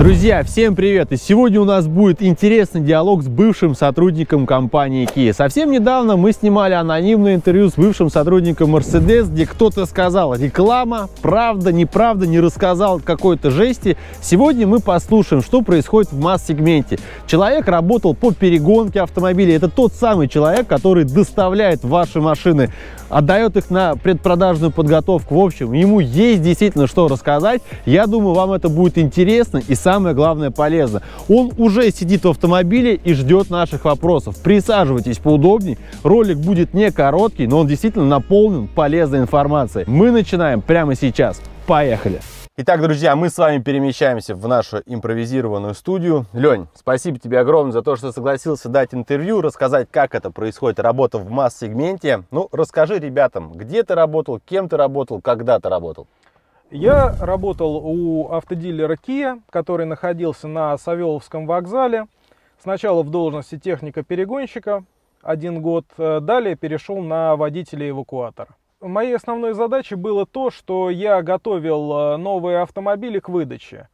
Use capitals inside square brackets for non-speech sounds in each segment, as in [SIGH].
Друзья, всем привет! И сегодня у нас будет интересный диалог с бывшим сотрудником компании Kia. Совсем недавно мы снимали анонимное интервью с бывшим сотрудником Mercedes, где кто-то сказал реклама, правда, неправда, не рассказал какой-то жести. Сегодня мы послушаем, что происходит в масс-сегменте. Человек работал по перегонке автомобилей. Это тот самый человек, который доставляет ваши машины, отдает их на предпродажную подготовку. В общем, ему есть действительно что рассказать. Я думаю, вам это будет интересно и сам самое главное полезно. Он уже сидит в автомобиле и ждет наших вопросов. Присаживайтесь поудобней, ролик будет не короткий, но он действительно наполнен полезной информацией. Мы начинаем прямо сейчас. Поехали! Итак, друзья, мы с вами перемещаемся в нашу импровизированную студию. Лень, спасибо тебе огромное за то, что согласился дать интервью, рассказать, как это происходит, работа в масс-сегменте. Ну, расскажи ребятам, где ты работал, кем ты работал, когда ты работал. Я работал у автодилера Kia, который находился на Савеловском вокзале. Сначала в должности техника-перегонщика, один год, э, далее перешел на водителя эвакуатора. Моей основной задачей было то, что я готовил э, новые автомобили к выдаче.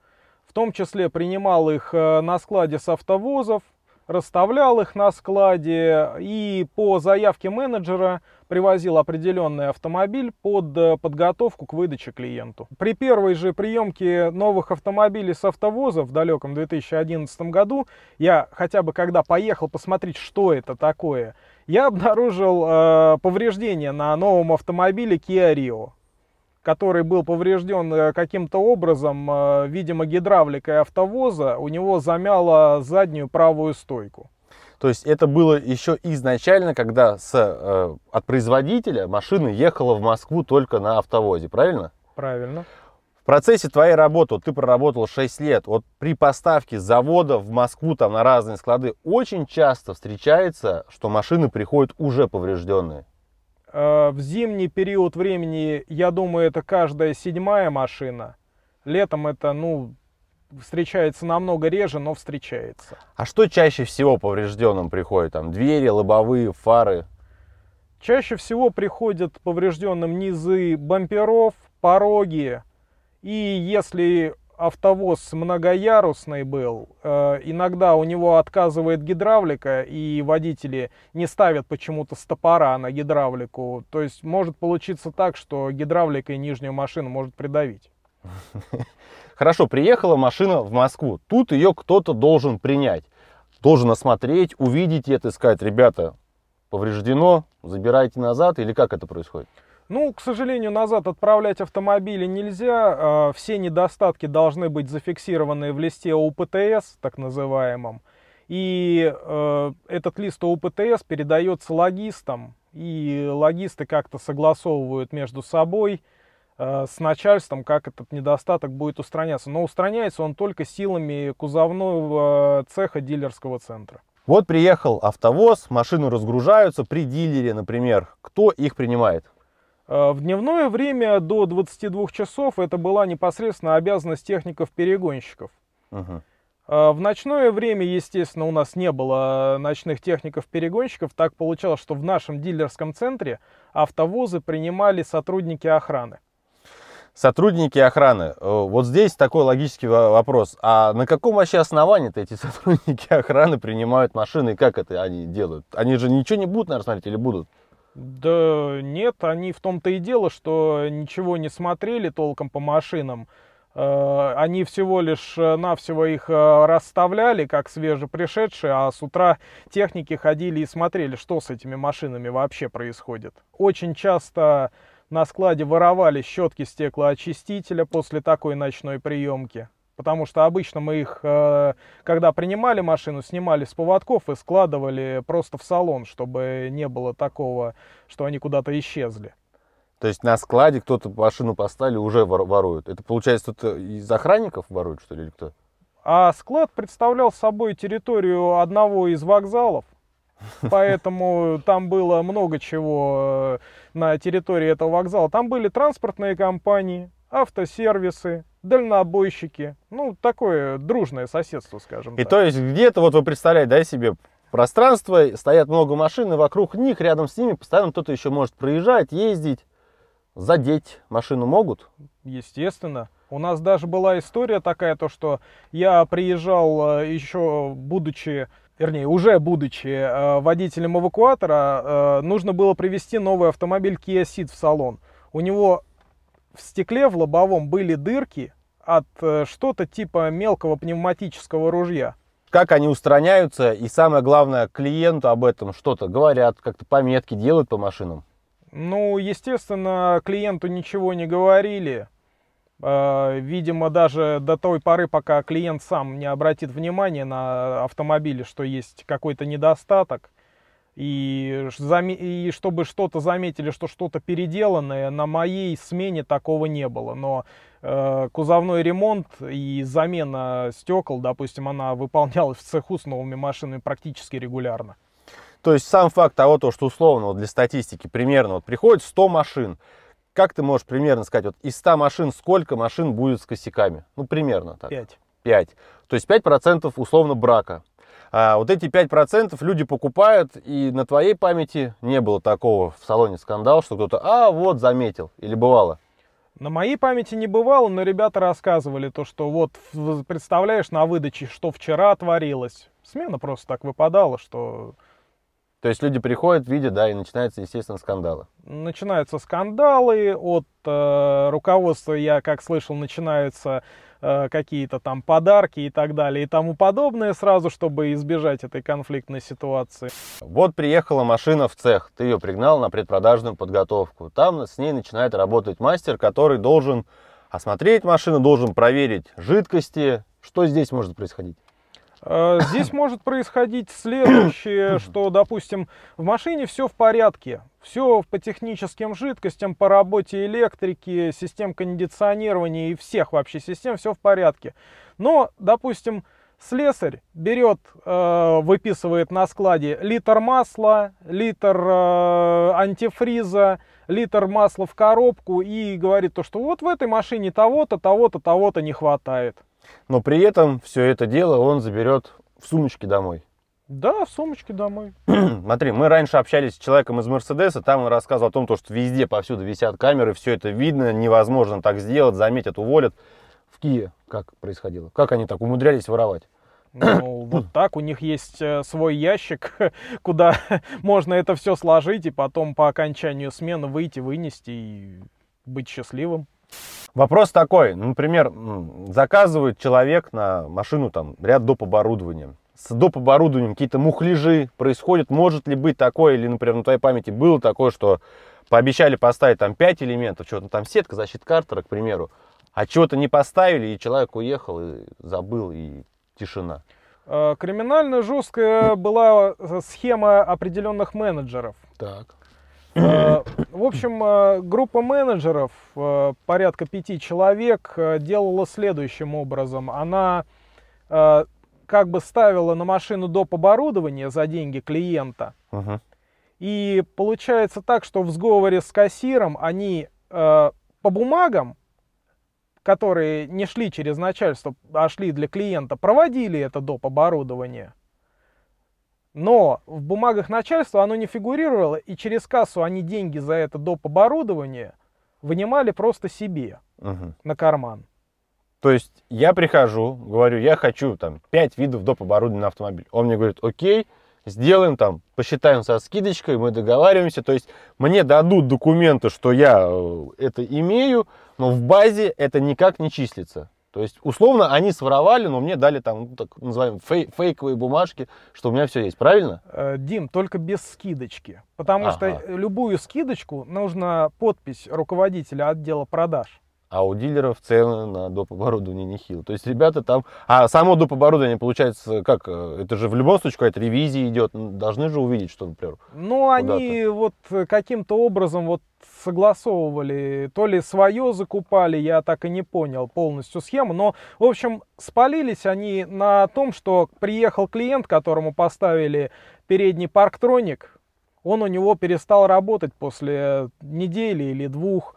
В том числе принимал их э, на складе с автовозов, расставлял их на складе и по заявке менеджера – привозил определенный автомобиль под э, подготовку к выдаче клиенту. При первой же приемке новых автомобилей с автовоза в далеком 2011 году, я хотя бы когда поехал посмотреть, что это такое, я обнаружил э, повреждение на новом автомобиле Kia Rio который был поврежден э, каким-то образом, э, видимо, гидравликой автовоза, у него замяло заднюю правую стойку. То есть это было еще изначально, когда с, э, от производителя машина ехала в Москву только на автовозе, правильно? Правильно. В процессе твоей работы, вот ты проработал 6 лет, вот при поставке завода в Москву там на разные склады очень часто встречается, что машины приходят уже поврежденные. Э, в зимний период времени, я думаю, это каждая седьмая машина. Летом это, ну, встречается намного реже, но встречается. А что чаще всего поврежденным приходит? Там двери, лобовые, фары? Чаще всего приходят поврежденным низы бамперов, пороги. И если автовоз многоярусный был, э, иногда у него отказывает гидравлика, и водители не ставят почему-то стопора на гидравлику. То есть может получиться так, что гидравлика и нижнюю машину может придавить. [LAUGHS] Хорошо, приехала машина в Москву. Тут ее кто-то должен принять. Должен осмотреть, увидеть это, сказать, ребята, повреждено, забирайте назад или как это происходит? Ну, к сожалению, назад отправлять автомобили нельзя. А, все недостатки должны быть зафиксированы в листе УПТС, так называемом. И э, этот лист УПТС передается логистам, и логисты как-то согласовывают между собой, Э, с начальством, как этот недостаток будет устраняться. Но устраняется он только силами кузовного э, цеха дилерского центра. Вот приехал автовоз, машину разгружаются при дилере, например. Кто их принимает? Э, в дневное время до 22 часов это была непосредственно обязанность техников-перегонщиков. Угу. В ночное время, естественно, у нас не было ночных техников-перегонщиков. Так получалось, что в нашем дилерском центре автовозы принимали сотрудники охраны сотрудники охраны. Э, вот здесь такой логический вопрос. А на каком вообще основании эти [LAUGHS] сотрудники охраны принимают машины? И как это они делают? Они же ничего не будут, наверное, смотреть или будут? Да нет, они в том-то и дело, что ничего не смотрели толком по машинам. Э, они всего лишь э, навсего их расставляли, как свежепришедшие, а с утра техники ходили и смотрели, что с этими машинами вообще происходит. Очень часто на складе воровали щетки стеклоочистителя после такой ночной приемки. Потому что обычно мы их, э, когда принимали машину, снимали с поводков и складывали просто в салон, чтобы не было такого, что они куда-то исчезли. То есть на складе кто-то машину поставили, уже воруют. Это получается, кто-то э, из охранников воруют что ли, или кто? А склад представлял собой территорию одного из вокзалов. [LAUGHS] Поэтому там было много чего э, на территории этого вокзала, там были транспортные компании, автосервисы, дальнобойщики. Ну, такое дружное соседство, скажем И так. то есть где-то, вот вы представляете, дай себе пространство, стоят много машин, и вокруг них, рядом с ними, постоянно кто-то еще может проезжать, ездить, задеть машину могут? Естественно. У нас даже была история такая, то что я приезжал э, еще, будучи вернее, уже будучи э, водителем эвакуатора, э, нужно было привести новый автомобиль Kia Ceed в салон. У него в стекле в лобовом были дырки от э, что-то типа мелкого пневматического ружья. Как они устраняются, и самое главное, клиенту об этом что-то говорят, как-то пометки делают по машинам? Ну, естественно, клиенту ничего не говорили. Э, видимо, даже до той поры, пока клиент сам не обратит внимание на автомобиле, что есть какой-то недостаток, и, и чтобы что-то заметили, что что-то переделанное, на моей смене такого не было. Но э, кузовной ремонт и замена стекол, допустим, она выполнялась в цеху с новыми машинами практически регулярно. То есть сам факт того, то, что условно вот для статистики примерно вот приходит 100 машин, как ты можешь примерно сказать, вот из 100 машин сколько машин будет с косяками? Ну, примерно так. 5. 5. То есть 5% условно брака. А вот эти 5% люди покупают, и на твоей памяти не было такого в салоне скандал, что кто-то, а вот заметил, или бывало? На моей памяти не бывало, но ребята рассказывали то, что вот, представляешь, на выдаче, что вчера творилось. Смена просто так выпадала, что то есть люди приходят, видят, да, и начинаются, естественно, скандалы. Начинаются скандалы от э, руководства, я как слышал, начинаются э, какие-то там подарки и так далее и тому подобное сразу, чтобы избежать этой конфликтной ситуации. Вот приехала машина в цех, ты ее пригнал на предпродажную подготовку. Там с ней начинает работать мастер, который должен осмотреть машину, должен проверить жидкости. Что здесь может происходить? А, здесь может происходить следующее, что, допустим, в машине все в порядке, все по техническим жидкостям, по работе электрики, систем кондиционирования и всех вообще систем, все в порядке. Но, допустим, слесарь берет, э, выписывает на складе литр масла, литр э, антифриза, литр масла в коробку и говорит то, что вот в этой машине того-то, того-то, того-то не хватает. Но при этом все это дело он заберет в сумочке домой. Да, в сумочке домой. [CLEARS THROAT] Смотри, мы раньше общались с человеком из Мерседеса, там он рассказывал о том, что везде, повсюду висят камеры, все это видно, невозможно так сделать, заметят, уволят. В Киеве как происходило? Как они так умудрялись воровать? Ну, [CLEARS THROAT] вот так, у них есть э, свой ящик, [LAUGHS] куда [LAUGHS] можно это все сложить и потом по окончанию смены выйти, вынести и быть счастливым. Вопрос такой, ну, например, заказывает человек на машину там ряд доп. оборудования. С доп. оборудованием какие-то мухляжи происходят. Может ли быть такое, или, например, на твоей памяти было такое, что пообещали поставить там 5 элементов, что-то там сетка, защит картера, к примеру, а чего-то не поставили, и человек уехал, и забыл, и тишина. Э, криминально жесткая была э, схема определенных менеджеров. Так а, в общем, а, группа менеджеров, а, порядка пяти человек, делала следующим образом. Она как бы ставила на машину доп. оборудование за деньги клиента. Угу. И получается так, что в сговоре с кассиром они по бумагам, которые не шли через начальство, а шли для клиента, проводили это доп. оборудование. Но в бумагах начальства оно не фигурировало, и через кассу они деньги за это доп. оборудование вынимали просто себе угу. на карман. То есть я прихожу, говорю, я хочу там 5 видов доп. оборудования на автомобиль. Он мне говорит, окей, сделаем там, посчитаем со скидочкой, мы договариваемся. То есть мне дадут документы, что я э, это имею, но в базе это никак не числится. То есть, условно, они своровали, но мне дали там, ну, так называемые фей- фейковые бумажки, что у меня все есть, правильно? Э, Дим, только без скидочки. Потому ага. что любую скидочку нужно подпись руководителя отдела продаж а у дилеров цены на доп. оборудование нехило. То есть ребята там... А само доп. оборудование, получается, как? Э, это же в любом случае какая-то ревизия идет. Должны же увидеть, что, например, Ну, они вот э, каким-то образом вот согласовывали. То ли свое закупали, я так и не понял полностью схему. Но, в общем, спалились они на том, что приехал клиент, которому поставили передний парктроник, он у него перестал работать после недели или двух.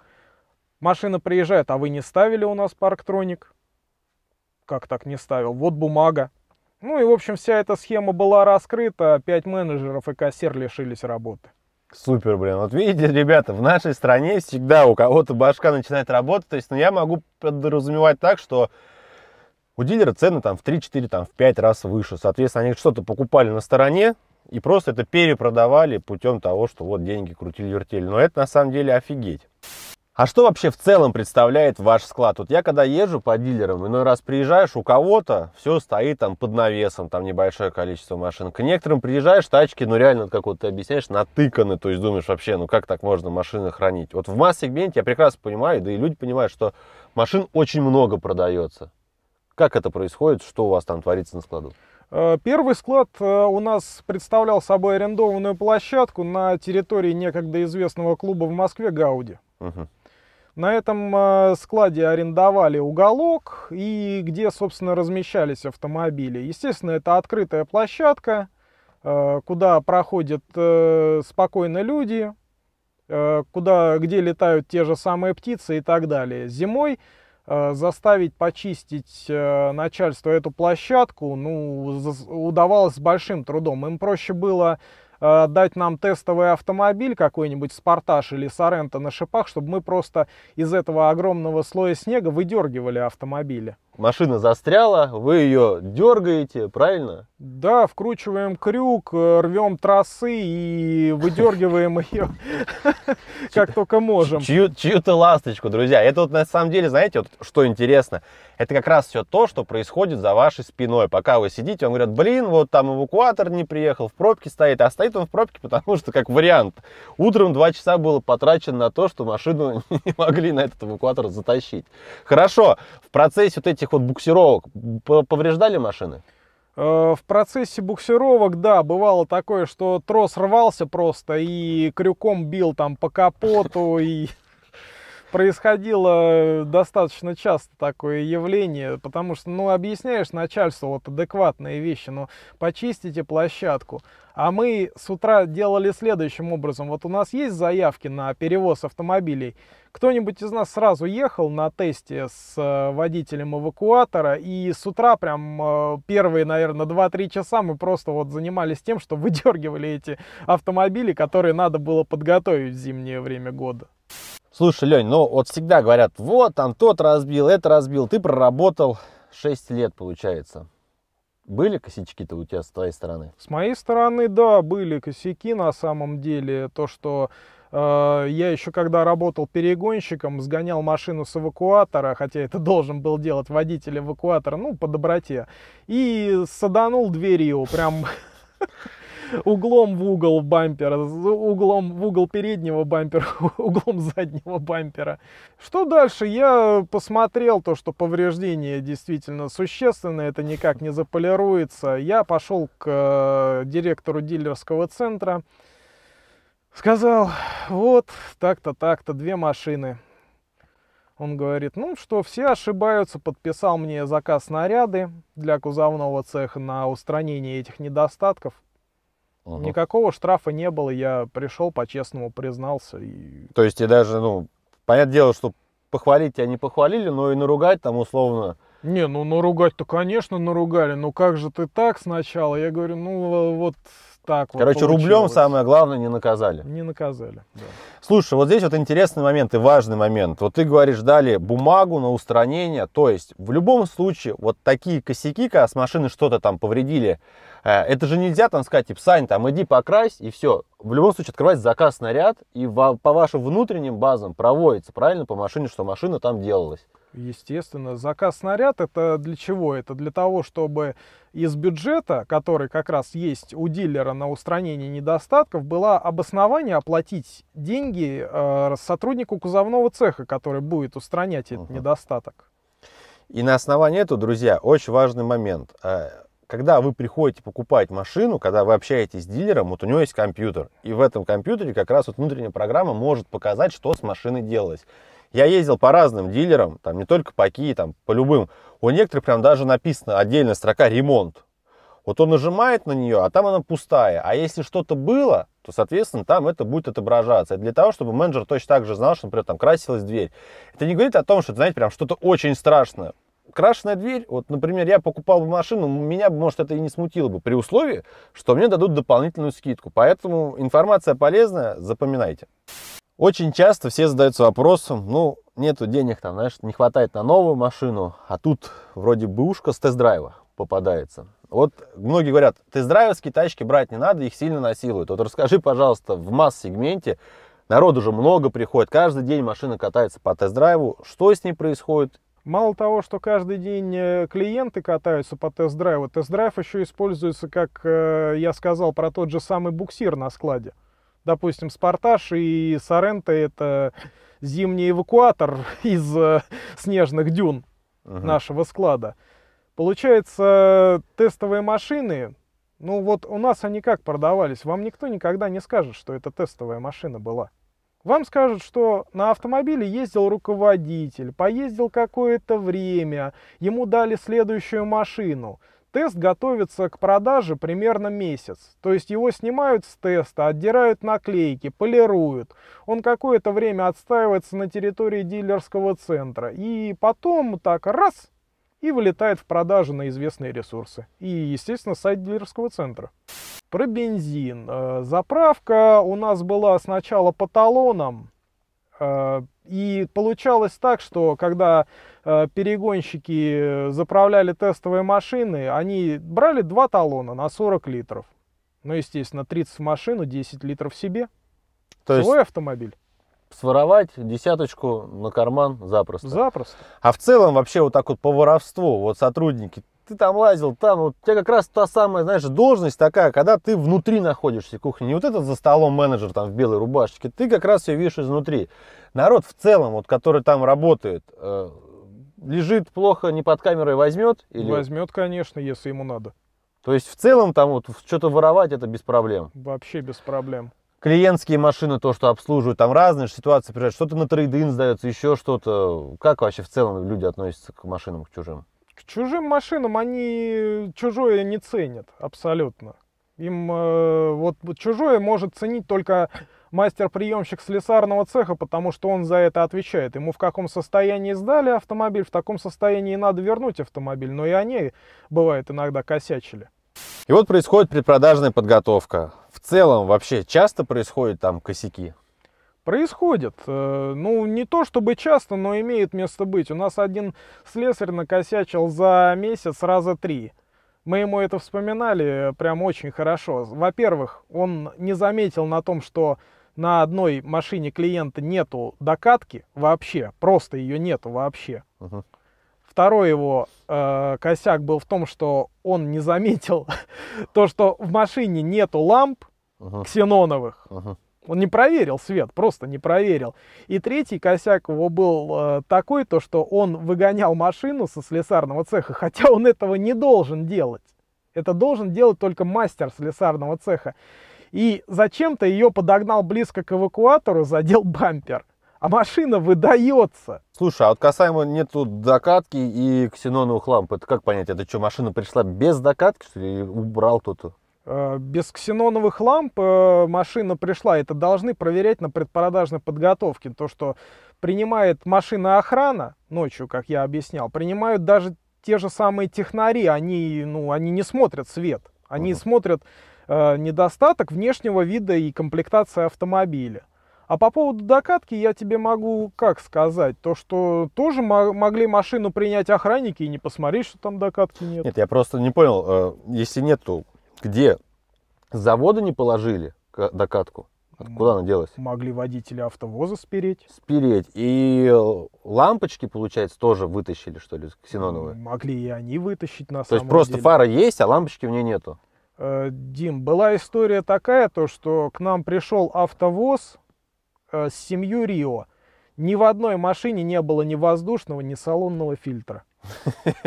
Машина приезжает, а вы не ставили у нас парктроник? Как так не ставил? Вот бумага. Ну и, в общем, вся эта схема была раскрыта, пять менеджеров и кассир лишились работы. Супер, блин. Вот видите, ребята, в нашей стране всегда у кого-то башка начинает работать. То есть, ну, я могу подразумевать так, что у дилера цены там в 3-4, там в 5 раз выше. Соответственно, они что-то покупали на стороне и просто это перепродавали путем того, что вот деньги крутили-вертели. Но это на самом деле офигеть. А что вообще в целом представляет ваш склад? Вот я когда езжу по дилерам, иной раз приезжаешь у кого-то, все стоит там под навесом, там небольшое количество машин. К некоторым приезжаешь, тачки, ну реально, как вот ты объясняешь, натыканы, то есть думаешь вообще, ну как так можно машины хранить? Вот в масс-сегменте я прекрасно понимаю, да и люди понимают, что машин очень много продается. Как это происходит, что у вас там творится на складу? Э, первый склад э, у нас представлял собой арендованную площадку на территории некогда известного клуба в Москве «Гауди». Угу. На этом а, складе арендовали уголок и где, собственно, размещались автомобили. Естественно, это открытая площадка, а, куда проходят э, спокойно люди, а, куда, где летают те же самые птицы и так далее. Зимой заставить почистить э, начальство эту площадку ну, удавалось с большим трудом. Им проще было Э, дать нам тестовый автомобиль, какой-нибудь Спартаж или Сорента на шипах, чтобы мы просто из этого огромного слоя снега выдергивали автомобили машина застряла, вы ее дергаете, правильно? Да, вкручиваем крюк, э, рвем тросы и выдергиваем [LAUGHS] ее как только можем. Чью-то ласточку, друзья. Это вот на самом деле, знаете, вот что интересно, это как раз все то, что происходит за вашей спиной. Пока вы сидите, он говорит, блин, вот там эвакуатор не приехал, в пробке стоит. А стоит он в пробке, потому что, как вариант, утром два часа было потрачено на то, что машину [LAUGHS] не могли на этот эвакуатор затащить. Хорошо, в процессе вот этих этих вот буксировок повреждали машины? Э, в процессе буксировок, да, бывало такое, что трос рвался просто и крюком бил там по капоту и происходило э, достаточно часто такое явление, потому что, ну, объясняешь начальству вот адекватные вещи, но ну, почистите площадку. А мы с утра делали следующим образом. Вот у нас есть заявки на перевоз автомобилей. Кто-нибудь из нас сразу ехал на тесте с э, водителем эвакуатора, и с утра прям э, первые, наверное, 2-3 часа мы просто вот занимались тем, что [LAUGHS] выдергивали эти автомобили, которые надо было подготовить в зимнее время года. Слушай, Лень, ну вот всегда говорят, вот там тот разбил, это разбил, ты проработал 6 лет, получается. Были косячки-то у тебя с твоей стороны? С моей стороны, да, были косяки на самом деле. То, что э, я еще когда работал перегонщиком, сгонял машину с эвакуатора, хотя это должен был делать водитель эвакуатора, ну, по доброте, и саданул дверью прям... [LAUGHS] углом в угол бампера, углом в угол переднего бампера, [LAUGHS] углом заднего бампера. Что дальше? Я посмотрел то, что повреждение действительно существенное, это никак не заполируется. Я пошел к э, директору дилерского центра, сказал, вот так-то, так-то, две машины. Он говорит, ну что, все ошибаются, подписал мне заказ снаряды для кузовного цеха на устранение этих недостатков. Угу. Никакого штрафа не было, я пришел, по-честному признался. И... То есть и даже, ну, понятное дело, что похвалить тебя не похвалили, но и наругать там условно... Не, ну наругать-то, конечно, наругали, но как же ты так сначала? Я говорю, ну вот так вот Короче, получилось. рублем самое главное не наказали. Не наказали, да. Слушай, вот здесь вот интересный момент и важный момент. Вот ты говоришь, дали бумагу на устранение. То есть, в любом случае, вот такие косяки, когда с машины что-то там повредили, э, это же нельзя там сказать, типа, Сань, там, иди покрась, и все. В любом случае, открывается заказ наряд, и по вашим внутренним базам проводится, правильно, по машине, что машина там делалась. Естественно. Заказ-снаряд это для чего? Это для того, чтобы из бюджета, который как раз есть у дилера на устранение недостатков, было обоснование оплатить деньги э, сотруднику кузовного цеха, который будет устранять этот угу. недостаток. И на основании этого, друзья, очень важный момент. Э, когда вы приходите покупать машину, когда вы общаетесь с дилером, вот у него есть компьютер. И в этом компьютере как раз вот внутренняя программа может показать, что с машиной делалось. Я ездил по разным дилерам, там не только по Kia, там по любым. У некоторых прям даже написано отдельная строка «ремонт». Вот он нажимает на нее, а там она пустая. А если что-то было, то, соответственно, там это будет отображаться. Это для того, чтобы менеджер точно так же знал, что, например, там красилась дверь. Это не говорит о том, что, знаете, прям что-то очень страшное. Крашенная дверь, вот, например, я покупал бы машину, меня бы, может, это и не смутило бы, при условии, что мне дадут дополнительную скидку. Поэтому информация полезная, запоминайте. Очень часто все задаются вопросом, ну, нету денег там, знаешь, не хватает на новую машину, а тут вроде бы ушка с тест-драйва попадается. Вот многие говорят, тест-драйвовские тачки брать не надо, их сильно насилуют. Вот расскажи, пожалуйста, в масс-сегменте, народ уже много приходит, каждый день машина катается по тест-драйву, что с ней происходит Мало того, что каждый день э, клиенты катаются по тест-драйву, тест-драйв еще используется, как э, я сказал, про тот же самый буксир на складе. Допустим, Спартаж и Сорента это зимний эвакуатор [LAUGHS] из э, снежных дюн ага. нашего склада. Получается, тестовые машины, ну вот у нас они как продавались? Вам никто никогда не скажет, что это тестовая машина была. Вам скажут, что на автомобиле ездил руководитель, поездил какое-то время, ему дали следующую машину — Тест готовится к продаже примерно месяц, то есть его снимают с теста, отдирают наклейки, полируют. Он какое-то время отстаивается на территории дилерского центра и потом так раз и вылетает в продажу на известные ресурсы. И, естественно, сайт дилерского центра. Про бензин. Э, заправка у нас была сначала по талонам, Э, и получалось так, что когда э, перегонщики э, заправляли тестовые машины, они брали два талона на 40 литров. Ну, естественно, 30 в машину, 10 литров себе. То есть... автомобиль своровать десяточку на карман запросто. Запросто. А в целом вообще вот так вот по воровству, вот сотрудники ты там лазил, там, вот, у тебя как раз та самая, знаешь, должность такая, когда ты внутри находишься в кухне, Не вот этот за столом менеджер там в белой рубашечке, ты как раз ее видишь изнутри. Народ в целом, вот, который там работает, э, лежит плохо, не под камерой возьмет? Или... Возьмет, конечно, если ему надо. То есть в целом там вот что-то воровать это без проблем? Вообще без проблем клиентские машины, то, что обслуживают, там разные же ситуации, что-то на трейдинг сдается, еще что-то. Как вообще в целом люди относятся к машинам, к чужим? К чужим машинам они чужое не ценят абсолютно. Им э, вот чужое может ценить только мастер-приемщик слесарного цеха, потому что он за это отвечает. Ему в каком состоянии сдали автомобиль, в таком состоянии надо вернуть автомобиль. Но и они, бывает, иногда косячили. И вот происходит предпродажная подготовка. В целом вообще часто происходят там косяки? Происходит. Э, ну, не то чтобы часто, но имеет место быть. У нас один слесарь накосячил за месяц раза три. Мы ему это вспоминали э, прям очень хорошо. Во-первых, он не заметил на том, что на одной машине клиента нету докатки вообще, просто ее нету вообще. Uh-huh. Второй его э, косяк был в том, что он не заметил [LAUGHS] то, что в машине нету ламп uh-huh. ксеноновых. Uh-huh. Он не проверил свет, просто не проверил. И третий косяк его был э, такой, то что он выгонял машину со слесарного цеха, хотя он этого не должен делать. Это должен делать только мастер слесарного цеха. И зачем-то ее подогнал близко к эвакуатору, задел бампер. А машина выдается. Слушай, а вот касаемо нету докатки и ксеноновых ламп, это как понять? Это что, машина пришла без докатки, что ли, убрал кто-то? Э, без ксеноновых ламп э, машина пришла, это должны проверять на предпродажной подготовке. То, что принимает машина охрана ночью, как я объяснял, принимают даже те же самые технари, они, ну, они не смотрят свет, они uh-huh. смотрят э, недостаток внешнего вида и комплектации автомобиля. А по поводу докатки я тебе могу как сказать? То, что тоже могли машину принять охранники и не посмотреть, что там докатки нет. Нет, я просто не понял, э, если нету где с завода не положили докатку, Куда она делась? Могли водители автовоза спереть. Спереть. И э, лампочки, получается, тоже вытащили, что ли, ксеноновые? Могли и они вытащить, на То самом есть просто деле. фара есть, а лампочки в ней нету? Э, Дим, была история такая, то, что к нам пришел автовоз э, с семью Рио. Ни в одной машине не было ни воздушного, ни салонного фильтра. [LAUGHS]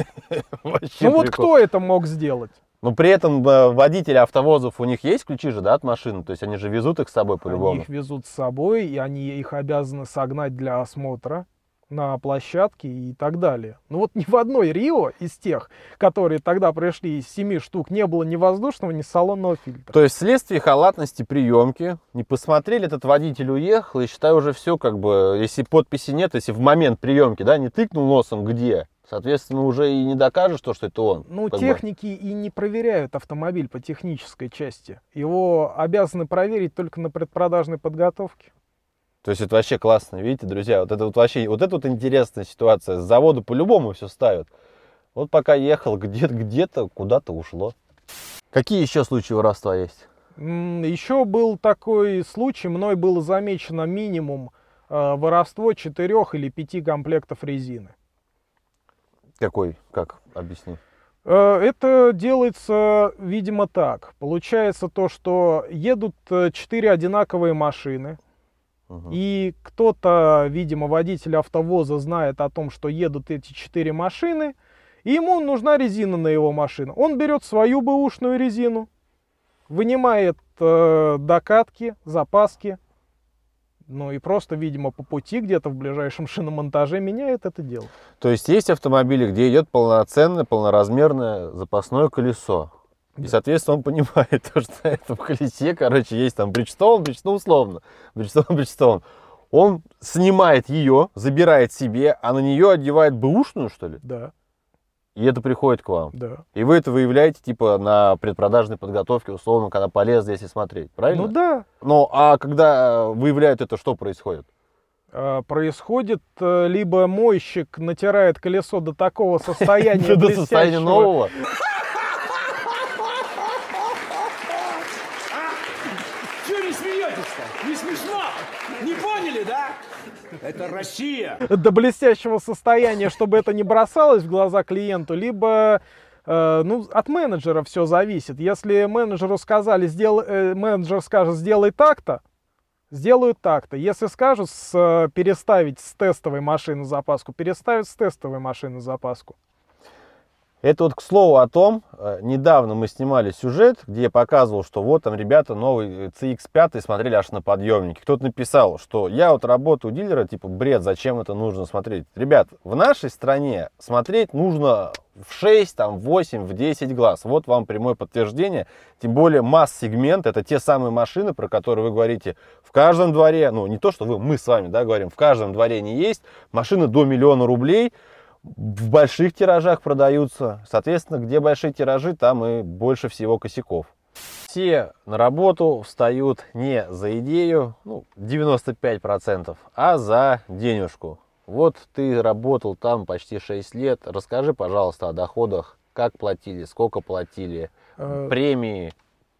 Ну вот кто это мог сделать? Но при этом э, водители автовозов, у них есть ключи же да, от машины? То есть они же везут их с собой по-любому? Они их везут с собой, и они их обязаны согнать для осмотра на площадке и так далее. Ну вот ни в одной Рио из тех, которые тогда пришли из семи штук, не было ни воздушного, ни салонного фильтра. То есть вследствие халатности приемки не посмотрели, этот водитель уехал, и считай уже все, как бы, если подписи нет, если в момент приемки, да, не тыкнул носом где, Соответственно, уже и не докажешь то, что это он. Ну, техники бы. и не проверяют автомобиль по технической части. Его обязаны проверить только на предпродажной подготовке. То есть это вообще классно, видите, друзья, вот это вот вообще, вот это вот интересная ситуация. С завода по-любому все ставят. Вот пока ехал, где-то где куда-то ушло. Какие еще случаи воровства есть? Еще был такой случай, мной было замечено минимум э, воровство 4 или 5 комплектов резины. Какой? Как? Объясни. Э, это делается, видимо, так. Получается то, что едут э, четыре одинаковые машины, и кто-то, видимо, водитель автовоза знает о том, что едут эти четыре машины, и ему нужна резина на его машину. Он берет свою бэушную резину, вынимает э, докатки, запаски, ну и просто, видимо, по пути где-то в ближайшем [LAUGHS] шиномонтаже меняет это дело. То есть есть автомобили, где идет полноценное, полноразмерное запасное колесо. И, соответственно, он понимает [LAUGHS] что на этом колесе, короче, есть там Бриджстоун, Бриджстоун условно, Бриджстоун, [LAUGHS] Бриджстоун. Он снимает ее, забирает себе, а на нее одевает бэушную, что ли? Да и это приходит к вам. Да. И вы это выявляете, типа, на предпродажной подготовке, условно, когда полез здесь и смотреть, правильно? Ну да. Ну, а когда э, выявляют это, что происходит? А, происходит, э, либо мойщик натирает колесо до такого состояния [LAUGHS] До состояния нового. Не поняли, да? Это Россия. До блестящего состояния, чтобы это не бросалось в глаза клиенту, либо э, ну, от менеджера все зависит. Если менеджеру сказали, сделай, э, менеджер скажет, сделай так-то, сделают так-то. Если скажут с, э, переставить с тестовой машины запаску, переставят с тестовой машины запаску. Это вот к слову о том, э, недавно мы снимали сюжет, где я показывал, что вот там ребята новый CX-5 э, смотрели аж на подъемнике. Кто-то написал, что я вот работаю у дилера, типа бред, зачем это нужно смотреть? Ребят, в нашей стране смотреть нужно в 6, там, 8, в 10 глаз. Вот вам прямое подтверждение. Тем более масс-сегмент, это те самые машины, про которые вы говорите в каждом дворе, ну не то, что вы, мы с вами, да, говорим, в каждом дворе не есть, машины до миллиона рублей – в больших тиражах продаются. Соответственно, где большие тиражи, там и больше всего косяков. Все на работу встают не за идею, ну, 95%, а за денежку. Вот ты работал там почти 6 лет. Расскажи, пожалуйста, о доходах. Как платили, сколько платили, а... премии.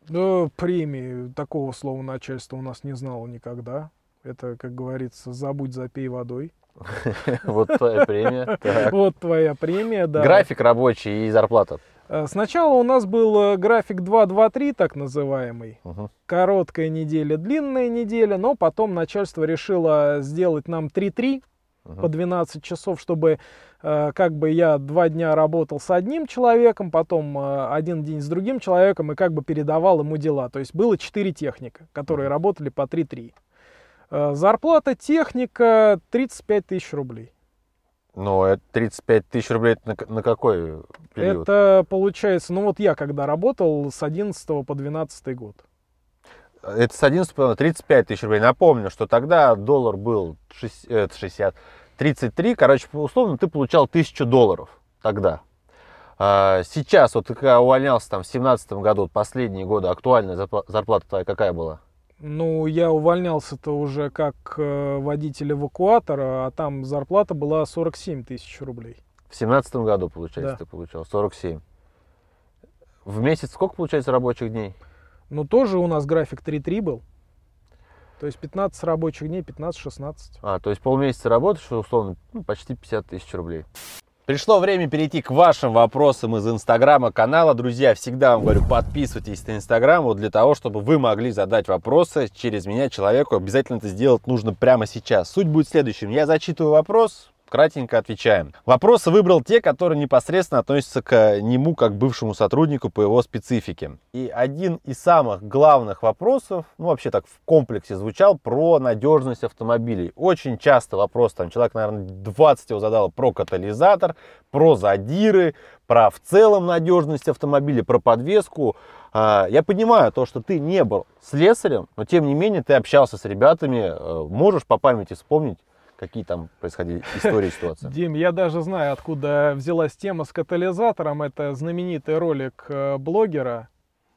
Ну, премии. Такого слова начальство у нас не знало никогда. Это, как говорится, забудь, запей водой. [LAUGHS] Вот твоя премия. Вот твоя премия, да. График рабочий и зарплата. Э, сначала у нас был э, график 2-2-3, так называемый. Угу. Короткая неделя, длинная неделя, но потом начальство решило сделать нам 3-3 угу. по 12 часов, чтобы э, как бы я два дня работал с одним человеком, потом один день с другим человеком и как бы передавал ему дела. То есть было четыре техника, которые работали по 3-3. Э, зарплата техника 35 тысяч рублей. Но это 35 тысяч рублей на, на какой период? Это получается, ну вот я когда работал с 11 по 12 год. Это с 11 по 35 тысяч рублей. Напомню, что тогда доллар был 60, 60 33, короче, условно ты получал 1000 долларов тогда. А, сейчас, вот ты увольнялся там в 2017 году, последние годы, актуальная зарплата твоя какая была? Ну, я увольнялся-то уже как э, водитель эвакуатора, а там зарплата была 47 тысяч рублей. В семнадцатом году, получается, да. ты получал 47. В месяц сколько, получается, рабочих дней? Ну, тоже у нас график 3-3 был. То есть 15 рабочих дней, 15-16. А, то есть полмесяца работаешь, условно, ну, почти 50 тысяч рублей. Пришло время перейти к вашим вопросам из инстаграма канала. Друзья, всегда вам говорю, подписывайтесь на инстаграм вот для того, чтобы вы могли задать вопросы через меня человеку. Обязательно это сделать нужно прямо сейчас. Суть будет следующим. Я зачитываю вопрос, кратенько отвечаем. Вопросы выбрал те, которые непосредственно относятся к нему как бывшему сотруднику по его специфике. И один из самых главных вопросов, ну вообще так в комплексе звучал, про надежность автомобилей. Очень часто вопрос, там человек, наверное, 20 его задал про катализатор, про задиры, про в целом надежность автомобиля, про подвеску. А, я понимаю то, что ты не был слесарем, но тем не менее ты общался с ребятами, э, можешь по памяти вспомнить, Какие там происходили истории, ситуации? [LAUGHS] Дим, я даже знаю, откуда взялась тема с катализатором. Это знаменитый ролик э, блогера.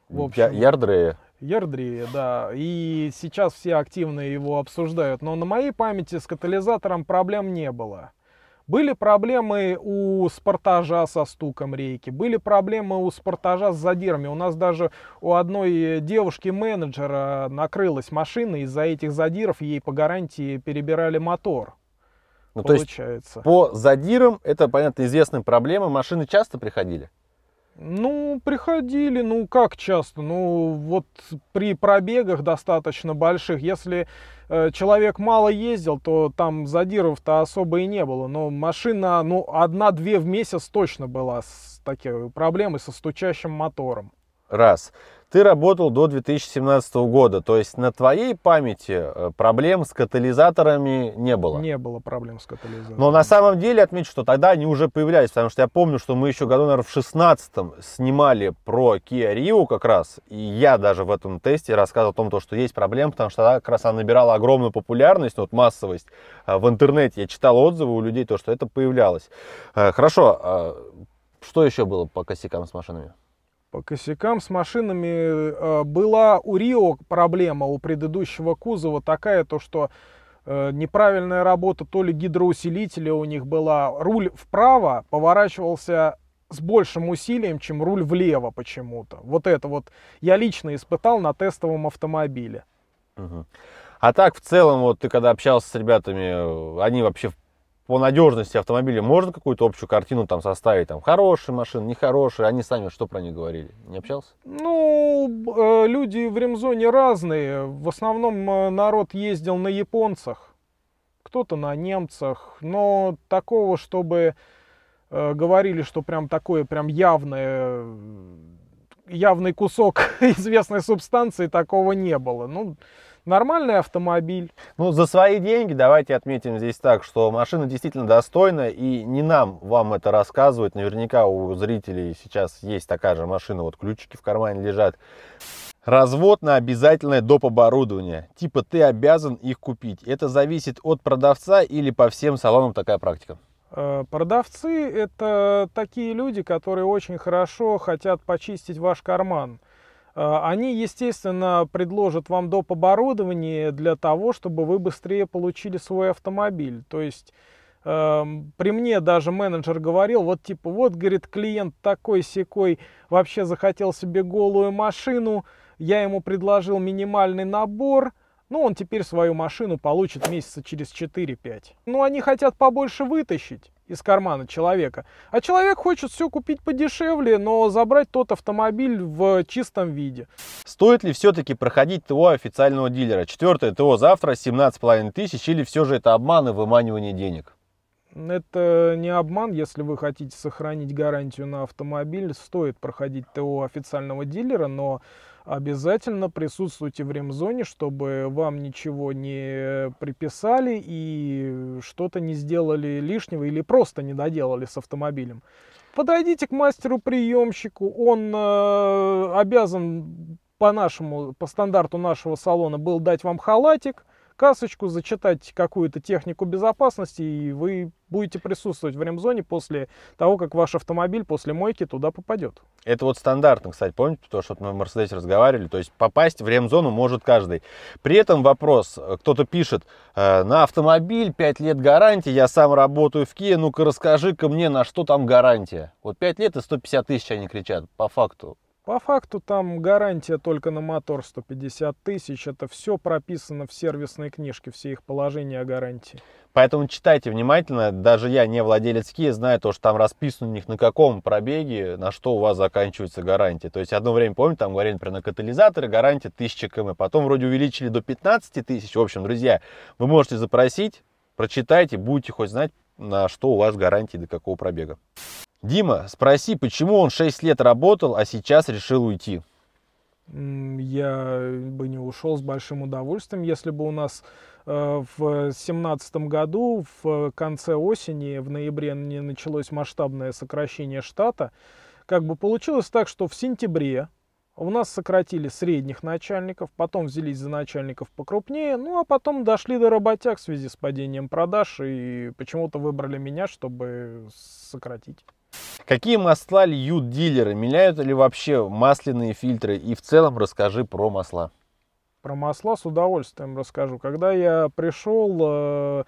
В общем. Ярдрея. Ярдрея, да. И сейчас все активно его обсуждают. Но на моей памяти с катализатором проблем не было. Были проблемы у спортажа со стуком рейки, были проблемы у спортажа с задирами. У нас даже у одной девушки-менеджера накрылась машина, из-за этих задиров ей по гарантии перебирали мотор. Ну, получается. То есть по задирам, это, понятно, известная проблема. Машины часто приходили? Ну, приходили, ну как часто, ну вот при пробегах достаточно больших, если э, человек мало ездил, то там задиров-то особо и не было, но машина, ну одна-две в месяц точно была с такой проблемой со стучащим мотором раз. Ты работал до 2017 года, то есть на твоей памяти э, проблем с катализаторами не было? Не было проблем с катализаторами. Но на самом деле отмечу, что тогда они уже появлялись, потому что я помню, что мы еще году, наверное, в 16 снимали про Kia Rio как раз, и я даже в этом тесте рассказывал о том, что есть проблемы, потому что тогда как раз она набирала огромную популярность, вот массовость э, в интернете. Я читал отзывы у людей, то, что это появлялось. Э, хорошо, а что еще было по косякам с машинами? По косякам с машинами э, была у Рио проблема у предыдущего кузова такая, то что э, неправильная работа то ли гидроусилителя у них была. Руль вправо поворачивался с большим усилием, чем руль влево почему-то. Вот это вот я лично испытал на тестовом автомобиле. Угу. А так, в целом, вот ты когда общался с ребятами, э, они вообще по надежности автомобиля можно какую-то общую картину там составить? Там хорошие машины, нехорошие, они сами что про них говорили? Не общался? Ну, э, люди в Римзоне разные. В основном э, народ ездил на японцах, кто-то на немцах, но такого, чтобы э, говорили, что прям такое прям явное явный кусок [LAUGHS] известной субстанции такого не было. Ну, нормальный автомобиль. Ну, за свои деньги давайте отметим здесь так, что машина действительно достойна, и не нам вам это рассказывать. Наверняка у зрителей сейчас есть такая же машина, вот ключики в кармане лежат. Развод на обязательное доп. оборудование. Типа ты обязан их купить. Это зависит от продавца или по всем салонам такая практика? Э, продавцы – это такие люди, которые очень хорошо хотят почистить ваш карман. А, они, естественно, предложат вам доп. оборудование для того, чтобы вы быстрее получили свой автомобиль. То есть эм, при мне даже менеджер говорил, вот типа, вот, говорит, клиент такой-сякой вообще захотел себе голую машину, я ему предложил минимальный набор, ну, он теперь свою машину получит месяца через 4-5. Ну, они хотят побольше вытащить из кармана человека. А человек хочет все купить подешевле, но забрать тот автомобиль в чистом виде. Стоит ли все-таки проходить ТО официального дилера? Четвертое ТО завтра 17,5 тысяч или все же это обман и выманивание денег? Это не обман, если вы хотите сохранить гарантию на автомобиль, стоит проходить ТО официального дилера, но обязательно присутствуйте в ремзоне, чтобы вам ничего не приписали и что-то не сделали лишнего или просто не доделали с автомобилем. Подойдите к мастеру-приемщику, он э, обязан по нашему, по стандарту нашего салона был дать вам халатик, касочку, зачитать какую-то технику безопасности, и вы будете присутствовать в ремзоне после того, как ваш автомобиль после мойки туда попадет. Это вот стандартно, кстати, помните, то, что мы в Мерседесе разговаривали, то есть попасть в ремзону может каждый. При этом вопрос, э, кто-то пишет, «Э, на автомобиль 5 лет гарантии, я сам работаю в Kia, ну-ка расскажи-ка мне, на что там гарантия. Вот 5 лет и 150 тысяч они кричат, по факту. По факту там гарантия только на мотор 150 тысяч. Это все прописано в сервисной книжке, все их положения о гарантии. Поэтому читайте внимательно. Даже я, не владелец Kia, знаю то, что там расписано у них на каком пробеге, на что у вас заканчивается гарантия. То есть одно время, помню, там говорили, например, на катализаторы гарантия 1000 км. Потом вроде увеличили до 15 тысяч. В общем, друзья, вы можете запросить, прочитайте, будете хоть знать, на что у вас гарантии, до какого пробега. Дима, спроси, почему он 6 лет работал, а сейчас решил уйти? Я бы не ушел с большим удовольствием, если бы у нас э, в семнадцатом году, в конце осени, в ноябре не началось масштабное сокращение штата. Как бы получилось так, что в сентябре у нас сократили средних начальников, потом взялись за начальников покрупнее, ну а потом дошли до работяг в связи с падением продаж и почему-то выбрали меня, чтобы сократить. Какие масла льют дилеры? Меняют ли вообще масляные фильтры? И в целом расскажи про масла. Про масла с удовольствием расскажу. Когда я пришел э,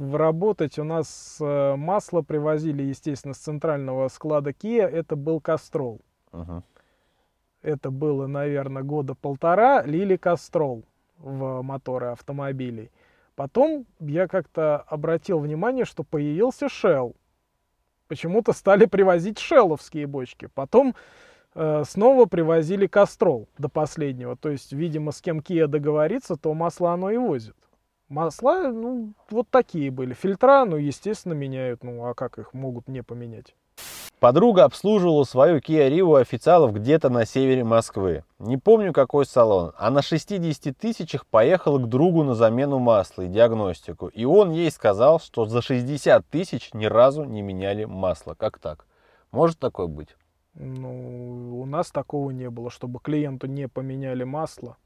работать, у нас э, масло привозили, естественно, с центрального склада Kia. Это был Кастрол. Угу. Это было, наверное, года полтора. Лили Кастрол в моторы автомобилей. Потом я как-то обратил внимание, что появился Shell почему-то стали привозить шелловские бочки. Потом э, снова привозили кастрол до последнего. То есть, видимо, с кем Kia договорится, то масло оно и возит. Масла, ну, вот такие были. Фильтра, ну, естественно, меняют. Ну, а как их могут не поменять? Подруга обслуживала свою Kia Rio официалов где-то на севере Москвы. Не помню, какой салон. А на 60 тысячах поехала к другу на замену масла и диагностику. И он ей сказал, что за 60 тысяч ни разу не меняли масло. Как так? Может такое быть? Ну, у нас такого не было, чтобы клиенту не поменяли масло.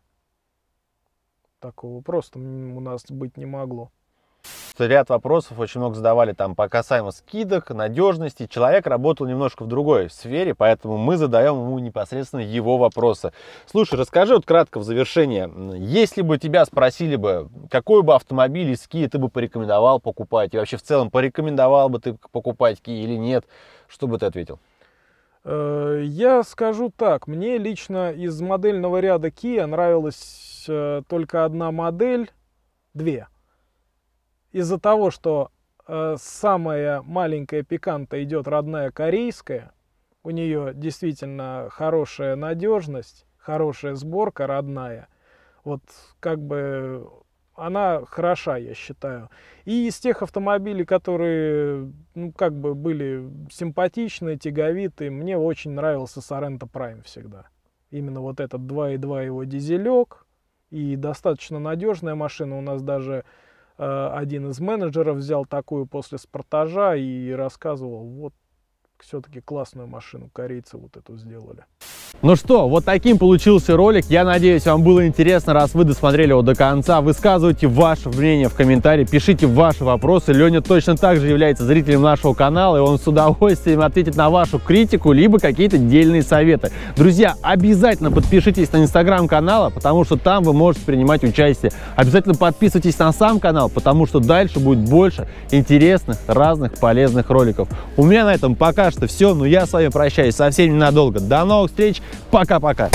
Такого просто у нас быть не могло что ряд вопросов очень много задавали там по касаемо скидок, надежности. Человек работал немножко в другой сфере, поэтому мы задаем ему непосредственно его вопросы. Слушай, расскажи вот кратко в завершение, если бы тебя спросили бы, какой бы автомобиль из Kia ты бы порекомендовал покупать, и вообще в целом порекомендовал бы ты покупать Kia или нет, что бы ты ответил? Э, я скажу так, мне лично из модельного ряда Kia нравилась э, только одна модель, две – из-за того, что э, самая маленькая пиканта идет родная корейская, у нее действительно хорошая надежность, хорошая сборка родная. Вот как бы она хороша, я считаю. И из тех автомобилей, которые, ну, как бы были симпатичные, тяговитые, мне очень нравился Sorento Prime всегда. Именно вот этот 2.2 его дизелек. И достаточно надежная машина. У нас даже Э, один из менеджеров взял такую после спортажа и рассказывал, вот все-таки классную машину корейцы вот эту сделали. Ну что, вот таким получился ролик. Я надеюсь, вам было интересно. Раз вы досмотрели его до конца, высказывайте ваше мнение в комментарии, пишите ваши вопросы. Леня точно так же является зрителем нашего канала, и он с удовольствием ответит на вашу критику, либо какие-то дельные советы. Друзья, обязательно подпишитесь на инстаграм канала, потому что там вы можете принимать участие. Обязательно подписывайтесь на сам канал, потому что дальше будет больше интересных, разных, полезных роликов. У меня на этом пока пока что все, но ну я с вами прощаюсь совсем всеми До новых встреч, пока-пока.